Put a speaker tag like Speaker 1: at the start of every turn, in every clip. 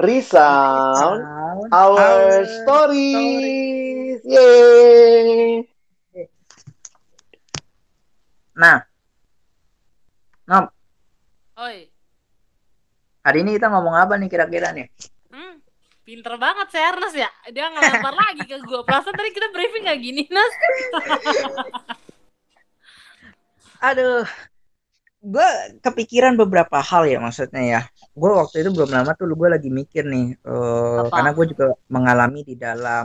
Speaker 1: resound our, our stories. stories. Yeay.
Speaker 2: Nah. ngom. Oi. Hari ini kita ngomong apa nih kira-kira nih?
Speaker 3: Hmm, pinter banget si Ernest ya. Dia ngelempar lagi ke gua. Perasaan tadi kita briefing gak gini, Nas.
Speaker 2: Aduh. Gue kepikiran beberapa hal ya maksudnya ya gue waktu itu belum lama tuh gue lagi mikir nih uh, karena gue juga mengalami di dalam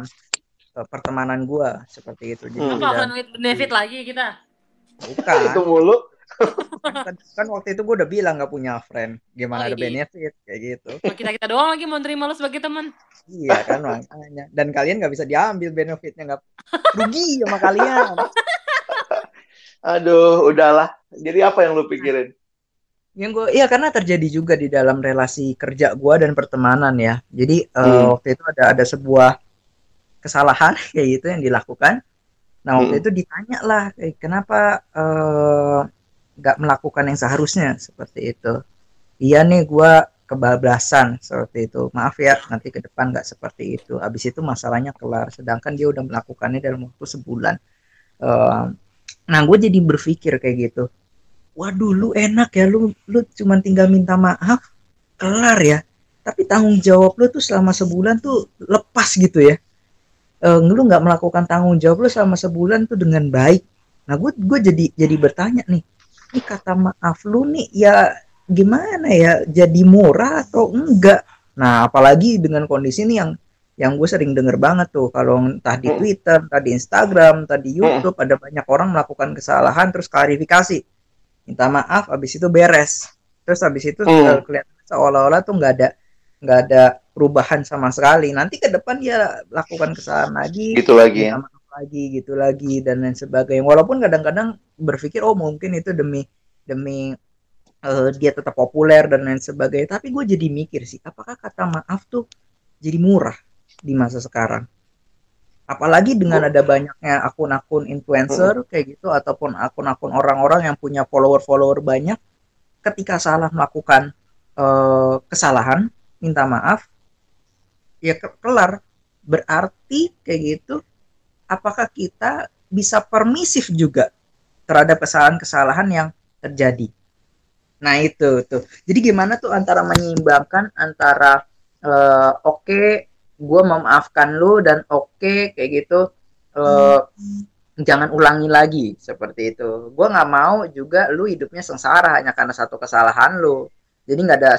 Speaker 2: uh, pertemanan gue seperti itu jadi hmm. apa
Speaker 3: dalam, benefit iya. lagi kita
Speaker 2: bukan itu mulu kan, kan waktu itu gue udah bilang gak punya friend gimana oh, ada benefit kayak gitu kita
Speaker 3: kita doang lagi mau terima lo sebagai teman
Speaker 2: iya kan makanya dan kalian gak bisa diambil benefitnya nggak rugi sama kalian
Speaker 1: aduh udahlah jadi apa yang lu pikirin yang gue iya karena terjadi
Speaker 2: juga di dalam relasi kerja gue dan pertemanan ya jadi eh, hmm. waktu itu ada ada sebuah kesalahan kayak gitu yang dilakukan nah waktu hmm. itu ditanya lah eh, kenapa eh, nggak uh, melakukan yang seharusnya seperti itu iya nih gue kebablasan seperti itu maaf ya nanti ke depan nggak seperti itu abis itu masalahnya kelar sedangkan dia udah melakukannya dalam waktu sebulan uh, nah gue jadi berpikir kayak gitu waduh lu enak ya lu lu cuma tinggal minta maaf kelar ya tapi tanggung jawab lu tuh selama sebulan tuh lepas gitu ya e, lu nggak melakukan tanggung jawab lu selama sebulan tuh dengan baik nah gue gue jadi jadi bertanya nih ini kata maaf lu nih ya gimana ya jadi murah atau enggak nah apalagi dengan kondisi ini yang yang gue sering denger banget tuh kalau entah di mm. Twitter, tadi Instagram, tadi mm. YouTube ada banyak orang melakukan kesalahan terus klarifikasi minta maaf habis itu beres terus habis itu hmm. kelihatan seolah-olah tuh nggak ada nggak ada perubahan sama sekali nanti ke depan dia lakukan kesalahan lagi gitu lagi ya. lagi gitu lagi dan lain sebagainya walaupun kadang-kadang berpikir oh mungkin itu demi demi uh, dia tetap populer dan lain sebagainya tapi gue jadi mikir sih apakah kata maaf tuh jadi murah di masa sekarang apalagi dengan oh. ada banyaknya akun-akun influencer kayak gitu ataupun akun-akun orang-orang yang punya follower-follower banyak ketika salah melakukan uh, kesalahan minta maaf ya ke kelar berarti kayak gitu apakah kita bisa permisif juga terhadap kesalahan-kesalahan yang terjadi nah itu tuh jadi gimana tuh antara menyeimbangkan antara uh, oke okay, gue memaafkan lu dan oke okay, kayak gitu uh, hmm. jangan ulangi lagi seperti itu gue nggak mau juga lu hidupnya sengsara hanya karena satu kesalahan lu jadi nggak ada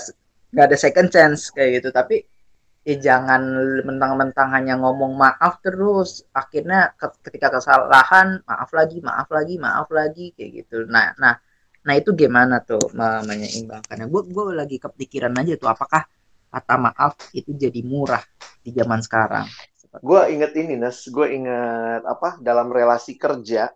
Speaker 2: nggak ada second chance kayak gitu tapi eh, jangan mentang-mentang hanya ngomong maaf terus akhirnya ketika kesalahan maaf lagi maaf lagi maaf lagi kayak gitu nah nah nah itu gimana tuh menyeimbangkannya gue gue lagi kepikiran aja tuh apakah kata maaf itu jadi murah di zaman sekarang.
Speaker 1: Gue inget ini Nes, gue inget apa dalam relasi kerja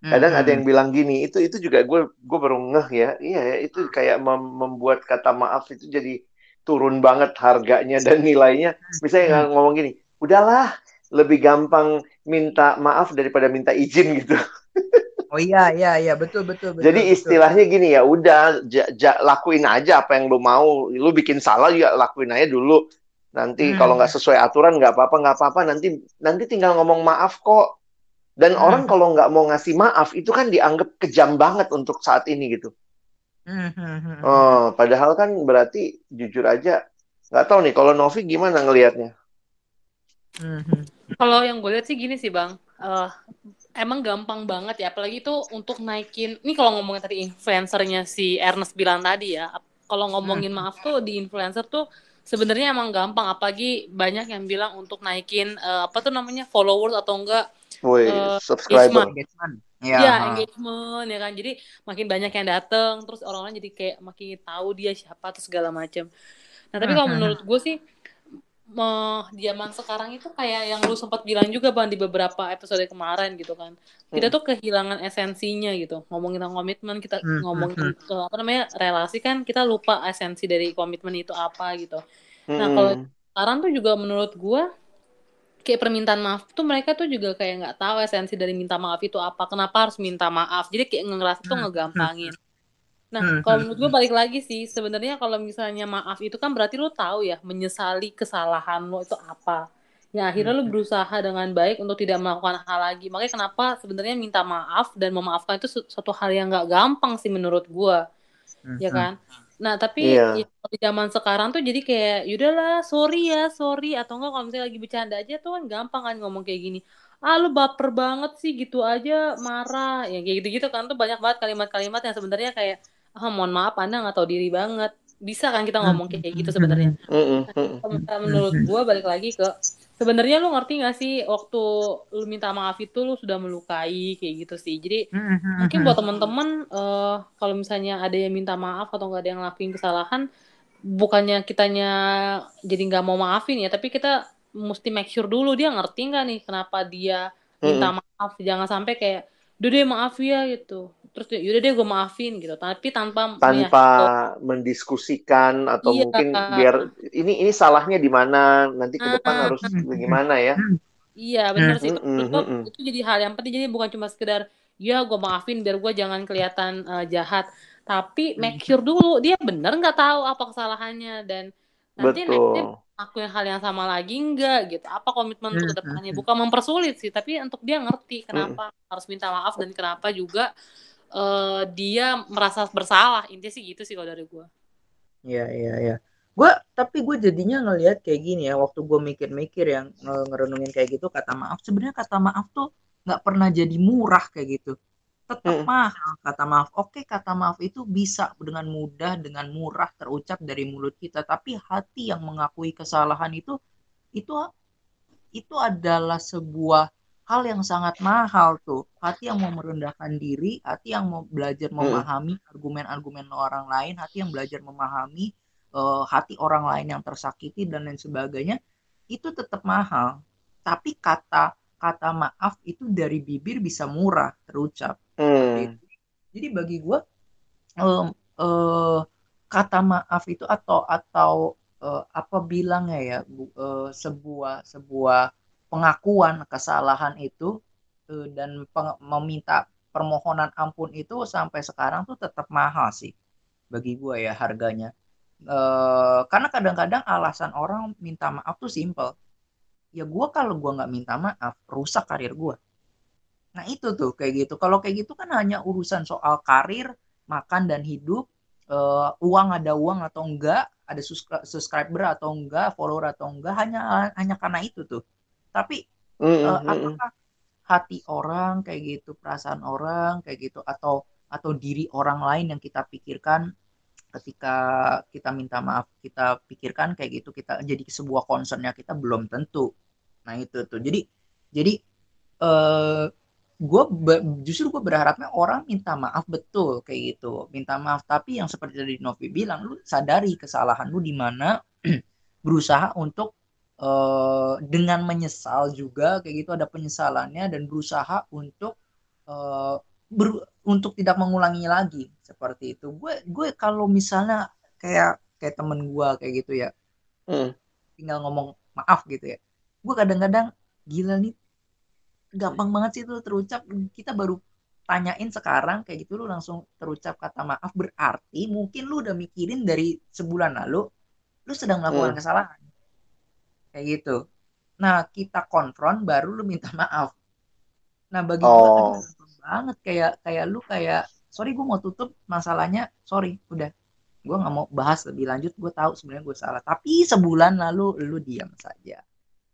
Speaker 1: kadang hmm. ada yang bilang gini itu itu juga gue gue baru ngeh ya iya ya, itu kayak mem membuat kata maaf itu jadi turun banget harganya dan nilainya misalnya hmm. ngomong gini udahlah lebih gampang minta maaf daripada minta izin gitu
Speaker 2: Oh iya iya iya betul betul. betul Jadi istilahnya
Speaker 1: betul. gini ya udah ja, ja, lakuin aja apa yang lu mau. Lu bikin salah juga lakuin aja dulu. Nanti hmm. kalau nggak sesuai aturan nggak apa-apa nggak apa-apa. Nanti nanti tinggal ngomong maaf kok. Dan hmm. orang kalau nggak mau ngasih maaf itu kan dianggap kejam banget untuk saat ini gitu. Hmm. hmm, hmm, hmm. Oh, padahal kan berarti jujur aja nggak tahu nih kalau Novi gimana ngelihatnya.
Speaker 3: Hmm. Kalau yang gue lihat sih gini sih bang, uh, emang gampang banget ya apalagi itu untuk naikin ini kalau ngomongin tadi influencernya si Ernest bilang tadi ya kalau ngomongin hmm. maaf tuh di influencer tuh sebenarnya emang gampang apalagi banyak yang bilang untuk naikin uh, apa tuh namanya followers atau enggak Woy,
Speaker 2: uh, eh, subscriber engagement. Ya, ya
Speaker 3: engagement ya kan jadi makin banyak yang datang terus orang-orang jadi kayak makin tahu dia siapa atau segala macam nah tapi kalau hmm, hmm. menurut gue sih uh, zaman sekarang itu kayak yang lu sempat bilang juga bang di beberapa episode kemarin gitu kan kita hmm. tuh kehilangan esensinya gitu ngomongin tentang komitmen kita hmm, hmm. ngomongin hmm. Ke, apa namanya relasi kan kita lupa esensi dari komitmen itu apa gitu nah, hmm. nah kalau sekarang tuh juga menurut gua kayak permintaan maaf tuh mereka tuh juga kayak nggak tahu esensi dari minta maaf itu apa kenapa harus minta maaf jadi kayak ngerasa tuh hmm, ngegampangin hmm Nah, hmm, kalau hmm, menurut hmm. gue balik lagi sih, sebenarnya kalau misalnya maaf itu kan berarti lo tahu ya menyesali kesalahan lo itu apa. Ya akhirnya lo berusaha dengan baik untuk tidak melakukan hal lagi. Makanya kenapa sebenarnya minta maaf dan memaafkan itu suatu hal yang nggak gampang sih menurut gue, ya kan? Nah, tapi yeah. ya, di zaman sekarang tuh jadi kayak yaudahlah, sorry ya, sorry atau enggak kalau misalnya lagi bercanda aja tuh kan gampang kan ngomong kayak gini. Ah, lu baper banget sih gitu aja marah. Ya kayak gitu-gitu kan tuh banyak banget kalimat-kalimat yang sebenarnya kayak ah oh, mohon maaf anda nggak tahu diri banget bisa kan kita ngomong kayak gitu sebenarnya mm menurut gue balik lagi ke sebenarnya lu ngerti gak sih waktu lu minta maaf itu lu sudah melukai kayak gitu sih jadi mungkin buat teman-teman uh, eh, kalau misalnya ada yang minta maaf atau nggak ada yang ngelakuin kesalahan bukannya kitanya jadi nggak mau maafin ya tapi kita mesti make sure dulu dia ngerti nggak nih kenapa dia minta maaf jangan sampai kayak udah deh maaf ya gitu terus yaudah deh gue maafin gitu tapi tanpa tanpa ya,
Speaker 1: mendiskusikan atau iya. mungkin biar ini ini salahnya di mana nanti ke depan ah. ah harus ah. gimana ya
Speaker 3: iya benar sih mm mm, itu, itu, jadi hal yang penting jadi bukan cuma sekedar ya gue maafin biar gue jangan kelihatan uh, jahat tapi make sure dulu dia bener nggak tahu apa kesalahannya dan nanti Betul. Nanti, yang hal yang sama lagi enggak gitu apa komitmen untuk hmm, kedepannya hmm, hmm. bukan mempersulit sih tapi untuk dia ngerti kenapa harus minta maaf dan kenapa juga uh, dia merasa bersalah intinya sih gitu sih kalau dari gue
Speaker 2: iya iya iya gue tapi gue jadinya ngelihat kayak gini ya waktu gue mikir-mikir yang ngerenungin kayak gitu kata maaf sebenarnya kata maaf tuh nggak pernah jadi murah kayak gitu tetap hmm. mahal kata maaf. Oke, kata maaf itu bisa dengan mudah, dengan murah terucap dari mulut kita, tapi hati yang mengakui kesalahan itu itu itu adalah sebuah hal yang sangat mahal tuh. Hati yang mau merendahkan diri, hati yang mau belajar mm. memahami argumen-argumen hmm. orang lain, hati yang belajar memahami uh, hati orang lain yang tersakiti dan lain sebagainya, itu tetap mahal. Tapi kata kata maaf itu dari bibir bisa murah terucap. Hmm. Jadi bagi gue um, uh, eh, kata maaf itu atau atau uh, apa bilangnya ya bu, uh, sebuah sebuah pengakuan kesalahan itu uh, dan peng, meminta permohonan ampun itu sampai sekarang tuh tetap mahal sih bagi gue ya harganya. Uh, karena kadang-kadang alasan orang minta maaf tuh simple. Ya gue kalau gue nggak minta maaf rusak karir gue Nah itu tuh kayak gitu. Kalau kayak gitu kan hanya urusan soal karir, makan dan hidup, uh, uang ada uang atau enggak, ada subscriber atau enggak, follower atau enggak, hanya hanya karena itu tuh. Tapi
Speaker 1: mm -hmm. apakah
Speaker 2: hati orang kayak gitu, perasaan orang kayak gitu, atau atau diri orang lain yang kita pikirkan ketika kita minta maaf kita pikirkan kayak gitu kita jadi sebuah concernnya kita belum tentu nah itu tuh jadi jadi eh, gue justru gue berharapnya orang minta maaf betul kayak gitu minta maaf tapi yang seperti tadi Novi bilang lu sadari kesalahan lu di mana berusaha untuk uh, dengan menyesal juga kayak gitu ada penyesalannya dan berusaha untuk uh, ber, untuk tidak mengulangi lagi seperti itu gue gue kalau misalnya kayak kayak temen gue kayak gitu ya hmm. tinggal ngomong maaf gitu ya gue kadang-kadang gila nih gampang iya. banget sih itu terucap kita baru tanyain sekarang kayak gitu lu langsung terucap kata maaf berarti mungkin lu udah mikirin dari sebulan lalu lu sedang melakukan hmm. kesalahan kayak gitu nah kita konfront baru lu minta maaf nah bagi oh. gue banget kayak kayak lu kayak sorry gue mau tutup masalahnya sorry udah gue nggak mau bahas lebih lanjut gue tahu sebenarnya gue salah tapi sebulan lalu lu diam saja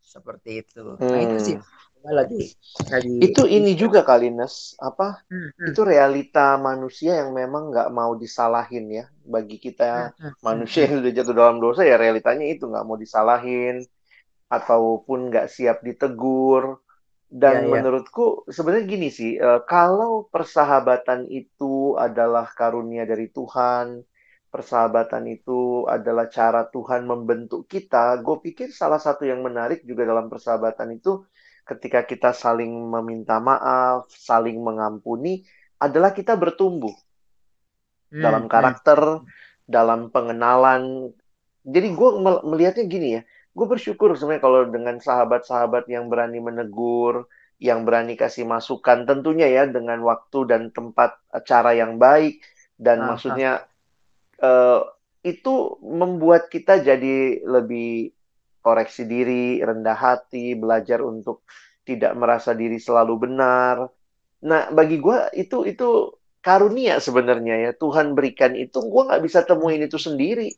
Speaker 2: seperti
Speaker 1: itu hmm. nah itu sih hmm. Nah, lagi lagi itu ini kan. juga kali apa hmm, hmm. itu realita manusia yang memang nggak mau disalahin ya bagi kita hmm, hmm, hmm manusia hmm. yang sudah jatuh dalam dosa ya realitanya itu nggak mau disalahin ataupun nggak siap ditegur dan ya, ya. menurutku ya. sebenarnya gini sih eh, kalau persahabatan itu adalah karunia dari Tuhan persahabatan itu adalah cara Tuhan membentuk kita, gue pikir salah satu yang menarik juga dalam persahabatan itu ketika kita saling meminta maaf, saling mengampuni, adalah kita bertumbuh hmm, dalam hmm. karakter, hmm. dalam pengenalan. Jadi gue melihatnya gini ya, gue bersyukur sebenarnya kalau dengan sahabat-sahabat yang berani menegur, yang berani kasih masukan, tentunya ya dengan waktu dan tempat eh, cara yang baik dan Aha. maksudnya Uh, itu membuat kita jadi lebih koreksi diri, rendah hati, belajar untuk tidak merasa diri selalu benar. Nah, bagi gue itu itu karunia sebenarnya ya Tuhan berikan itu gue nggak bisa temuin itu sendiri.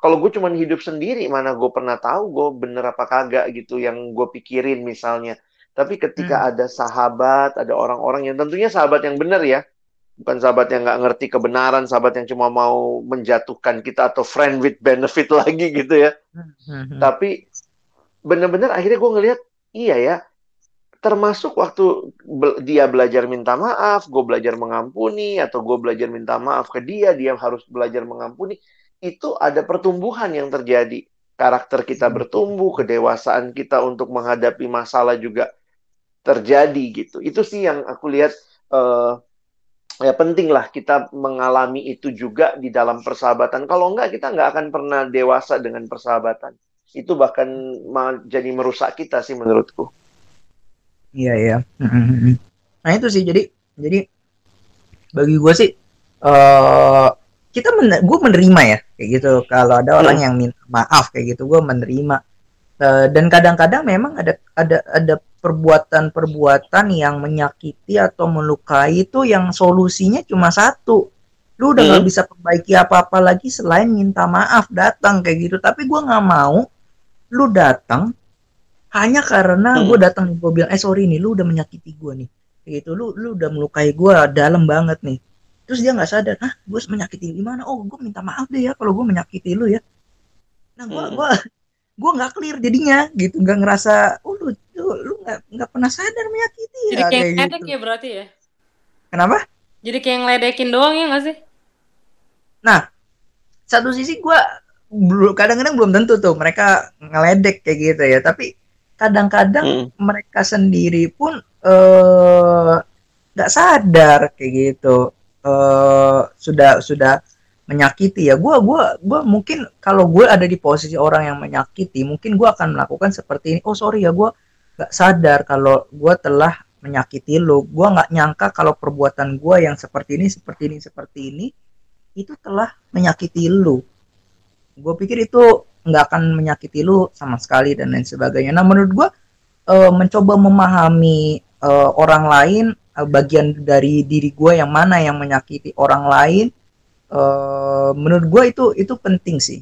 Speaker 1: Kalau gue cuma hidup sendiri, mana gue pernah tahu gue bener apa kagak gitu yang gue pikirin misalnya. Tapi ketika hmm. ada sahabat, ada orang-orang yang tentunya sahabat yang benar ya, bukan sahabat yang nggak ngerti kebenaran, sahabat yang cuma mau menjatuhkan kita atau friend with benefit lagi gitu ya. Mm-hmm. Tapi benar-benar akhirnya gue ngelihat iya ya, termasuk waktu be dia belajar minta maaf, gue belajar mengampuni atau gue belajar minta maaf ke dia, dia harus belajar mengampuni. Itu ada pertumbuhan yang terjadi. Karakter kita mm-hmm. bertumbuh, kedewasaan kita untuk menghadapi masalah juga terjadi gitu. Itu sih yang aku lihat uh, ya pentinglah kita mengalami itu juga di dalam persahabatan. Kalau enggak kita enggak akan pernah dewasa dengan persahabatan. Itu bahkan jadi merusak kita sih menurutku. Iya iya.
Speaker 2: Nah itu sih jadi jadi bagi gue sih uh, kita men gue menerima ya kayak gitu. Kalau ada orang hmm. yang minta maaf kayak gitu gue menerima. Uh, dan kadang-kadang memang ada ada ada perbuatan-perbuatan yang menyakiti atau melukai itu yang solusinya cuma satu lu udah nggak hmm. bisa perbaiki apa-apa lagi selain minta maaf datang kayak gitu tapi gue nggak mau lu datang hanya karena hmm. gue datang di gue bilang eh sorry nih lu udah menyakiti gue nih kayak gitu lu lu udah melukai gue dalam banget nih terus dia nggak sadar ah gue menyakiti gimana oh gue minta maaf deh ya kalau gue menyakiti lu ya nah gue hmm. gue gue nggak clear jadinya gitu nggak ngerasa oh lu, lu
Speaker 3: lu nggak nggak pernah sadar menyakiti jadi ya, kayak, kayak gitu. ya berarti ya kenapa jadi kayak ngeledekin doang ya nggak sih
Speaker 2: nah satu sisi gue belum kadang-kadang belum tentu tuh mereka ngeledek kayak gitu ya tapi kadang-kadang hmm. mereka sendiri pun eh, nggak uh, sadar kayak gitu uh, sudah sudah menyakiti ya gue gua gua mungkin kalau gue ada di posisi orang yang menyakiti mungkin gue akan melakukan seperti ini oh sorry ya gue gak sadar kalau gue telah menyakiti lo gue nggak nyangka kalau perbuatan gue yang seperti ini seperti ini seperti ini itu telah menyakiti lo gue pikir itu nggak akan menyakiti lo sama sekali dan lain sebagainya. Nah menurut gue e, eh, mencoba memahami e, orang lain e, bagian dari diri gue yang mana yang menyakiti orang lain, e, menurut gue itu itu penting sih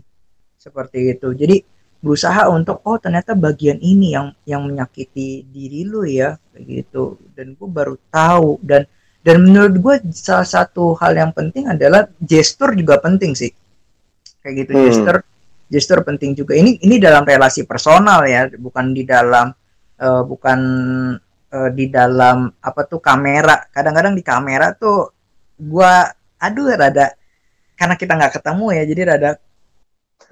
Speaker 2: seperti itu. Jadi berusaha untuk oh ternyata bagian ini yang yang menyakiti diri lu ya kayak gitu dan gue baru tahu dan dan menurut gue salah satu hal yang penting adalah gestur juga penting sih kayak gitu hmm. gestur gestur penting juga ini ini dalam relasi personal ya bukan di dalam uh, bukan uh, di dalam apa tuh kamera kadang-kadang di kamera tuh gue aduh rada karena kita nggak ketemu ya jadi rada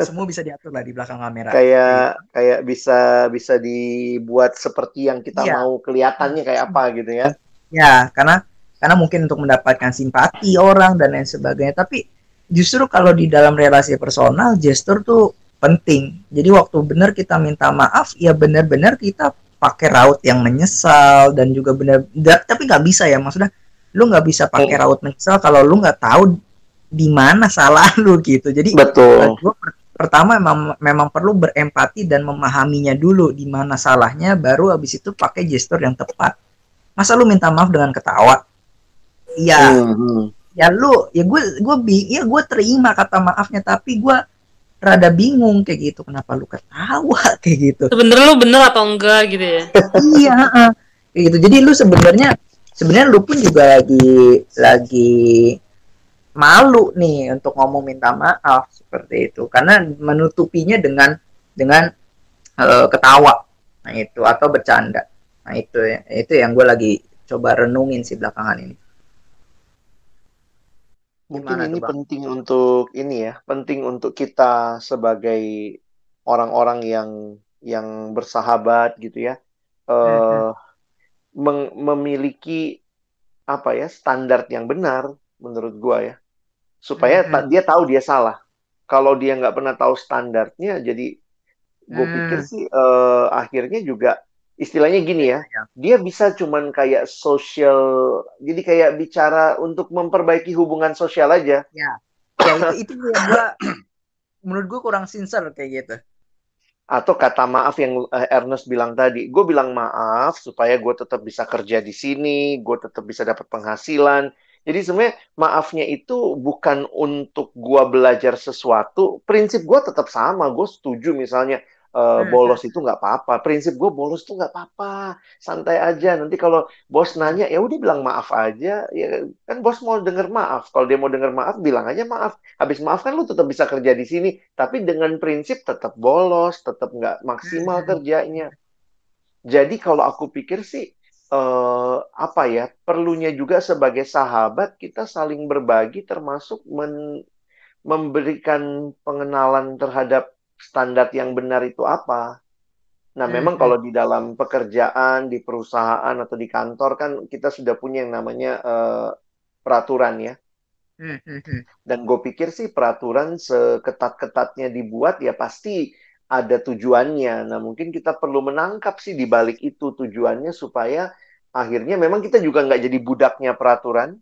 Speaker 2: semua bisa diatur lah di belakang kamera. Kayak iya.
Speaker 1: kayak bisa bisa dibuat seperti yang kita ya. mau kelihatannya kayak apa gitu ya.
Speaker 2: Ya, karena karena mungkin untuk mendapatkan simpati orang dan lain sebagainya, tapi justru kalau di dalam relasi personal gesture tuh penting. Jadi waktu benar kita minta maaf, ya benar-benar kita pakai raut yang menyesal dan juga benar tapi nggak bisa ya maksudnya lu nggak bisa pakai hmm. raut menyesal kalau lu nggak tahu di mana salah lu gitu jadi betul gue pertama memang memang perlu berempati dan memahaminya dulu di mana salahnya baru habis itu pakai gestur yang tepat masa lu minta maaf dengan ketawa iya
Speaker 3: mm-hmm.
Speaker 2: ya lu ya gue gue bi ya gue terima kata maafnya tapi gue rada bingung kayak gitu kenapa lu ketawa kayak gitu sebenernya lu bener atau enggak gitu ya iya kayak gitu jadi lu sebenarnya sebenarnya lu pun juga lagi lagi malu nih untuk ngomong minta maaf seperti itu karena menutupinya dengan dengan uh, ketawa nah itu atau bercanda nah itu itu yang gue lagi coba renungin sih belakangan ini
Speaker 1: mungkin Gimana ini tuh, penting untuk ini ya penting untuk kita sebagai orang-orang yang yang bersahabat gitu ya uh, eh, mem memiliki apa ya standar yang benar menurut gua ya supaya hmm. dia tahu dia salah. Kalau dia nggak pernah tahu standarnya, jadi gue mm. pikir sih uh, akhirnya juga istilahnya gini ya, iya, iya. dia bisa cuman kayak sosial, jadi kayak bicara untuk memperbaiki hubungan sosial aja. Ya, ya itu, itu gue
Speaker 2: menurut gue kurang sincere kayak gitu.
Speaker 1: Atau kata maaf yang eh, Ernest bilang tadi, gue bilang maaf supaya gue tetap bisa kerja di sini, gue tetap bisa dapat penghasilan, jadi sebenarnya maafnya itu bukan untuk gua belajar sesuatu. Prinsip gua tetap sama. Gue setuju misalnya uh, bolos itu nggak apa-apa. Prinsip gue bolos itu nggak apa-apa. Santai aja. Nanti kalau bos nanya ya udah bilang maaf aja. Ya kan bos mau dengar maaf. Kalau dia mau dengar maaf bilang aja maaf. Habis maaf kan lu tetap bisa kerja di sini. Tapi dengan prinsip tetap bolos, tetap nggak maksimal hmm. kerjanya. Jadi kalau aku pikir sih eh, apa ya perlunya juga sebagai sahabat kita saling berbagi termasuk men, memberikan pengenalan terhadap standar yang benar itu apa. Nah, hmm, memang hmm. kalau di dalam pekerjaan, di perusahaan atau di kantor kan kita sudah punya yang namanya uh, peraturan ya. Hmm, Dan gue pikir sih peraturan seketat-ketatnya dibuat ya pasti ada tujuannya. Nah, mungkin kita perlu menangkap sih di balik itu tujuannya supaya akhirnya memang kita juga nggak jadi budaknya peraturan,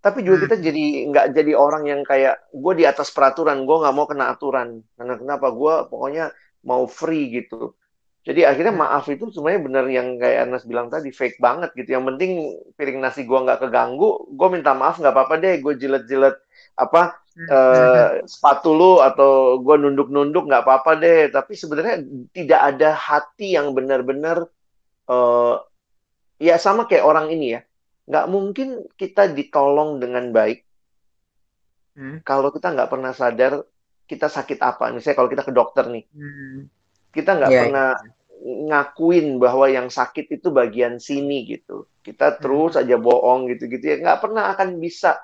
Speaker 1: tapi juga hmm. kita jadi nggak jadi orang yang kayak gue di atas peraturan, gue nggak mau kena aturan. Karena nah, kenapa? Gue pokoknya mau free gitu. Jadi akhirnya hmm. maaf itu sebenarnya benar yang kayak Anas bilang tadi fake banget gitu. Yang penting piring nasi gue nggak keganggu, gue minta maaf nggak apa-apa deh, gue jilat-jilat apa hmm. eh, sepatu lu atau gue nunduk-nunduk nggak apa-apa deh tapi sebenarnya tidak ada hati yang benar-benar eh, ya sama kayak orang ini ya nggak mungkin kita ditolong dengan baik hmm. kalau kita nggak pernah sadar kita sakit apa misalnya kalau kita ke dokter nih hmm. kita nggak yeah. Iya. pernah ngakuin bahwa yang sakit itu bagian sini gitu kita hmm. terus hmm. aja bohong gitu gitu ya nggak pernah akan bisa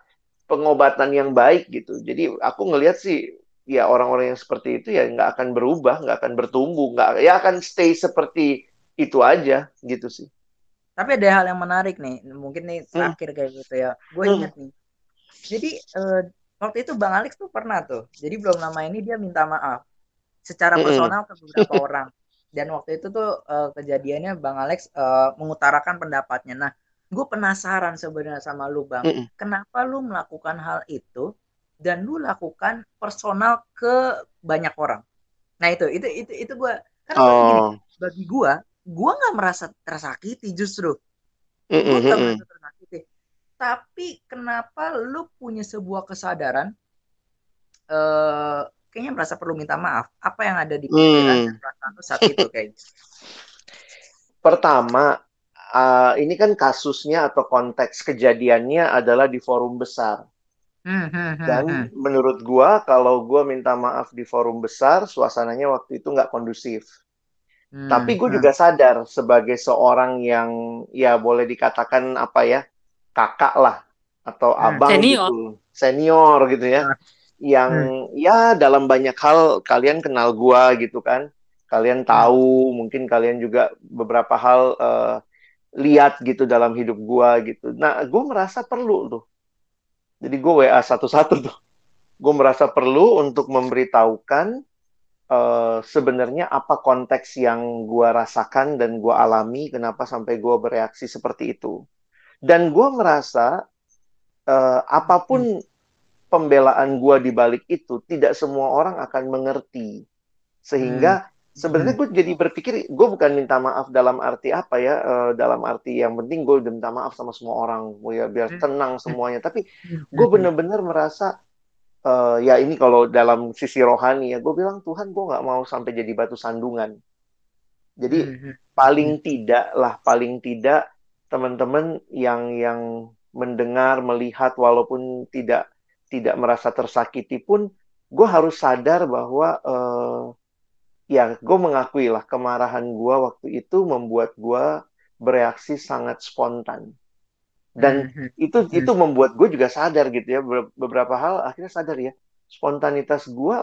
Speaker 1: pengobatan yang baik gitu. Jadi aku ngelihat sih ya orang-orang yang seperti itu ya nggak akan berubah, nggak akan bertumbuh, nggak ya akan stay seperti itu aja gitu sih.
Speaker 2: Tapi ada hal yang menarik nih, mungkin nih hmm. terakhir hmm. kayak gitu ya. Gue hmm. ingat nih. Jadi uh, waktu itu Bang Alex tuh pernah tuh. Jadi belum lama ini dia minta maaf secara hmm. personal ke beberapa orang. Dan waktu itu tuh uh, kejadiannya Bang Alex uh, mengutarakan pendapatnya. Nah, gue penasaran sebenarnya sama lu bang, mm -mm. kenapa lu melakukan hal itu dan lu lakukan personal ke banyak orang. Nah itu itu itu itu gue karena oh. gini, bagi gue, gue nggak merasa tersakiti justru,
Speaker 1: mm -mm. gue merasa
Speaker 2: tersakiti. Tapi kenapa lu punya sebuah kesadaran? Uh, kayaknya merasa perlu minta maaf. Apa yang ada di pikiran hmm. dan perasaan saat itu kayaknya? Gitu?
Speaker 1: Pertama, uh, ini kan kasusnya atau konteks kejadiannya adalah di forum besar. Hmm, hmm, hmm, Dan menurut gua kalau gua minta maaf di forum besar, suasananya waktu itu nggak kondusif. Hmm, Tapi gue juga sadar sebagai seorang yang ya boleh dikatakan apa ya kakak lah atau abang senior. gitu, senior gitu ya, yang hmm. ya dalam banyak hal kalian kenal gue gitu kan, kalian tahu hmm. mungkin kalian juga beberapa hal uh, lihat gitu dalam hidup gue gitu. Nah gue merasa perlu tuh. Jadi gue WA satu-satu tuh. Gue merasa perlu untuk memberitahukan uh, sebenarnya apa konteks yang gue rasakan dan gue alami, kenapa sampai gue bereaksi seperti itu. Dan gue merasa uh, apapun hmm pembelaan gue di balik itu tidak semua orang akan mengerti sehingga hmm sebenarnya hmm. gue jadi berpikir gue bukan minta maaf dalam arti apa ya uh, dalam arti yang penting gue udah minta maaf sama semua orang ya biar hmm. tenang semuanya tapi hmm. gue bener-bener merasa uh, ya ini kalau dalam sisi rohani ya gue bilang Tuhan gue nggak mau sampai jadi batu sandungan jadi paling tidak lah paling tidak teman-teman yang yang mendengar melihat walaupun tidak tidak merasa tersakiti pun gue harus sadar bahwa uh, ya gue mengakui lah kemarahan gue waktu itu membuat gue bereaksi sangat spontan dan hmm, hmm. itu hmm. itu membuat gue juga sadar gitu ya beberapa hal akhirnya sadar ya spontanitas gue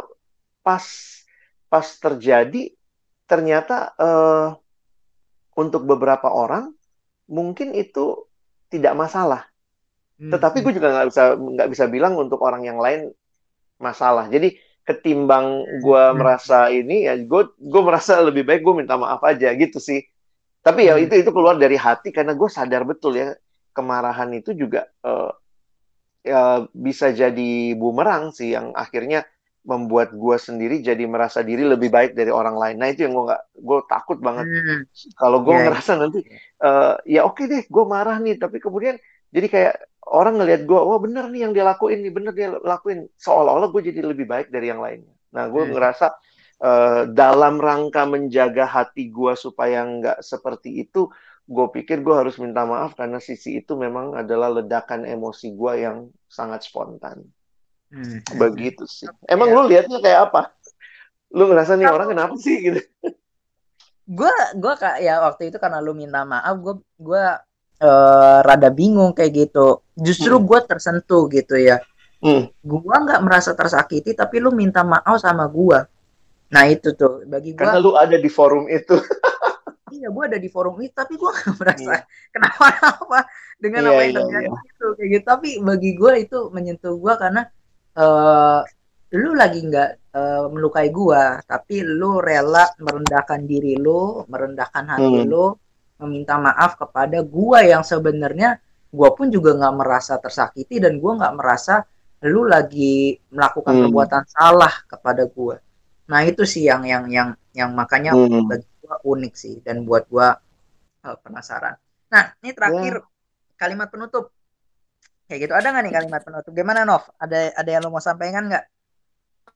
Speaker 1: pas pas terjadi ternyata uh, untuk beberapa orang mungkin itu tidak masalah tetapi gue juga nggak bisa nggak bisa bilang untuk orang yang lain masalah jadi ketimbang gue hmm. merasa ini ya gue gue merasa lebih baik gue minta maaf aja gitu sih tapi ya hmm. itu itu keluar dari hati karena gue sadar betul ya kemarahan itu juga uh, ya, bisa jadi bumerang sih yang akhirnya membuat gue sendiri jadi merasa diri lebih baik dari orang lain nah itu yang gue nggak gue takut banget hmm. kalau gue yeah. Ya. ngerasa nanti uh, ya oke okay deh gue marah nih tapi kemudian jadi kayak orang ngelihat gue wah bener nih yang dia lakuin nih bener dia lakuin seolah-olah gue jadi lebih baik dari yang lainnya nah gue hmm. Iya. ngerasa uh, dalam rangka menjaga hati gue supaya nggak seperti itu gue pikir gue harus minta maaf karena sisi itu memang adalah ledakan emosi gue yang sangat spontan hmm. Iya, iya. begitu sih emang ya. lu liatnya kayak apa lu ngerasa nih orang kenapa sih gitu
Speaker 2: gue gue kayak ya waktu itu karena lu minta maaf gue gue Eh, rada bingung kayak gitu justru hmm. gue tersentuh gitu ya hmm. gue nggak merasa tersakiti tapi lu minta maaf sama gue nah itu tuh bagi gue karena lu ada di forum itu iya gue ada di forum itu tapi gue nggak merasa yeah. Hmm. kenapa-napa dengan yeah, apa yang iya, terjadi yeah, yeah. itu kayak gitu tapi bagi gue itu menyentuh gue karena uh, lu lagi nggak uh, melukai gue tapi lu rela merendahkan diri lu merendahkan hati hmm. lu meminta maaf kepada gua yang sebenarnya gua pun juga nggak merasa tersakiti dan gua nggak merasa lu lagi melakukan hmm. perbuatan salah kepada gua. Nah, itu sih yang yang yang yang makanya hmm. bagi gua unik sih dan buat gua oh, penasaran. Nah, ini terakhir yeah. kalimat penutup. Kayak gitu ada nggak nih kalimat penutup? Gimana Nov? Ada ada yang lo mau sampaikan nggak?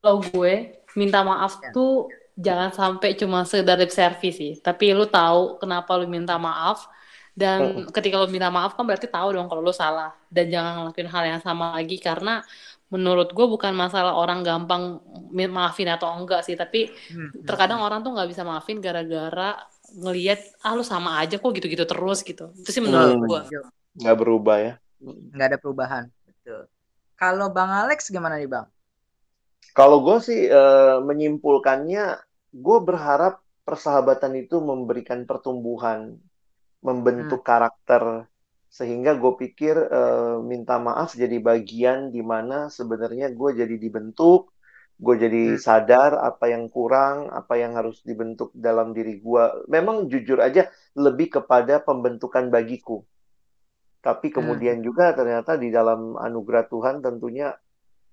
Speaker 2: Kalau gue minta
Speaker 3: maaf ya. tuh jangan sampai cuma sekedar lip service sih tapi lu tahu kenapa lu minta maaf dan hmm. ketika lu minta maaf kan berarti tahu dong kalau lu salah dan jangan ngelakuin hal yang sama lagi karena menurut gue bukan masalah orang gampang maafin atau enggak sih tapi hmm. hmm terkadang hmm. orang tuh nggak bisa maafin gara-gara ngelihat ah lu sama aja
Speaker 2: kok gitu-gitu terus gitu itu sih hmm, menurut hmm. gue iya.
Speaker 1: nggak berubah ya nggak
Speaker 2: ada perubahan betul kalau bang Alex gimana nih bang
Speaker 1: kalau gue sih uh, menyimpulkannya gue berharap persahabatan itu memberikan pertumbuhan, membentuk hmm. karakter, sehingga gue pikir uh, minta maaf jadi bagian di mana sebenarnya gue jadi dibentuk, gue jadi hmm. sadar apa yang kurang, apa yang harus dibentuk dalam diri gue. Memang jujur aja lebih kepada pembentukan bagiku. Tapi hmm. kemudian hmm. juga ternyata di dalam anugerah Tuhan tentunya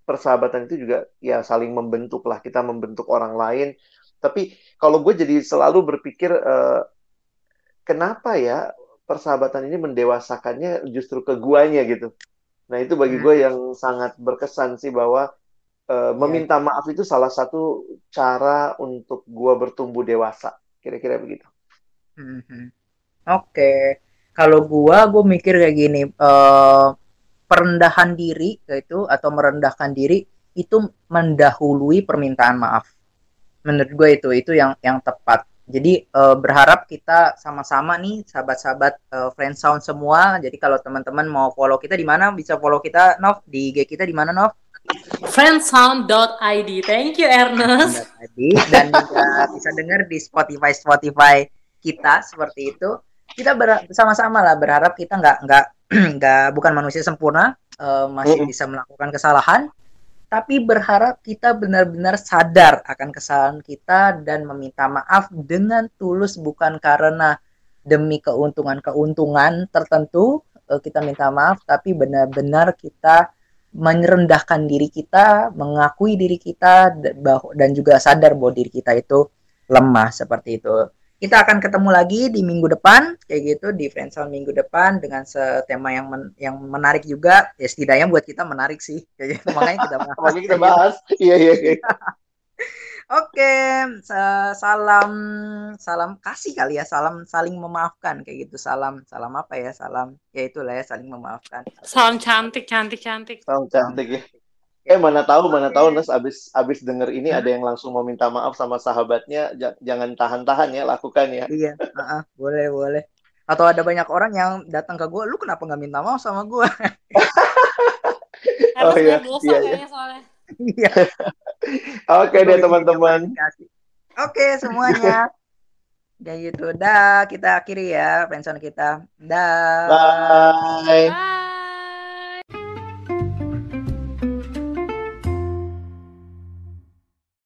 Speaker 1: persahabatan itu juga ya saling membentuk lah. Kita membentuk orang lain, tapi kalau gue jadi selalu berpikir uh, kenapa ya persahabatan ini mendewasakannya justru ke guanya gitu. Nah itu bagi nah. gue yang sangat berkesan sih bahwa uh, meminta maaf itu salah satu cara untuk gue bertumbuh dewasa. Kira-kira begitu.
Speaker 2: Mhm. Oke, okay. kalau gue gue mikir kayak gini uh, perendahan diri itu atau merendahkan diri itu mendahului permintaan maaf menurut gue itu itu yang yang tepat jadi uh, berharap kita sama-sama nih sahabat-sahabat uh, friend sound semua jadi kalau teman-teman mau follow kita di mana bisa follow kita Nov di IG kita di mana Nov friendsound.id thank you Ernest dan juga bisa dengar di Spotify Spotify kita seperti itu kita bersama-sama lah berharap kita nggak nggak nggak bukan manusia sempurna uh, masih mm -hmm. bisa melakukan kesalahan tapi berharap kita benar-benar sadar akan kesalahan kita dan meminta maaf dengan tulus bukan karena demi keuntungan-keuntungan tertentu eh, kita minta maaf tapi benar-benar kita merendahkan diri kita, mengakui diri kita dan juga sadar bahwa diri kita itu lemah seperti itu. Kita akan ketemu lagi di minggu depan, kayak gitu di Friendzone minggu depan dengan tema yang men yang menarik juga. Ya setidaknya buat kita menarik sih, kayak gitu. Makanya kita bahas. Makanya kita bahas.
Speaker 1: Iya iya. iya.
Speaker 2: Oke, salam salam kasih kali ya, salam saling memaafkan kayak gitu. Salam salam apa ya? Salam ya itulah ya saling memaafkan. Salam cantik cantik
Speaker 1: cantik. Salam cantik ya eh mana tahu mana tahu Nes abis abis denger ini ada yang langsung mau minta maaf sama sahabatnya J jangan tahan-tahan ya lakukan ya iya uh,
Speaker 2: uh, boleh boleh atau ada banyak orang yang datang ke gue lu kenapa nggak minta maaf sama gue
Speaker 1: oh, iya. dosa iya, kayaknya
Speaker 2: iya, iya.
Speaker 1: oke okay, deh teman-teman oke
Speaker 2: okay, semuanya jadi gitu dah kita akhiri ya pensiun kita dah bye, bye.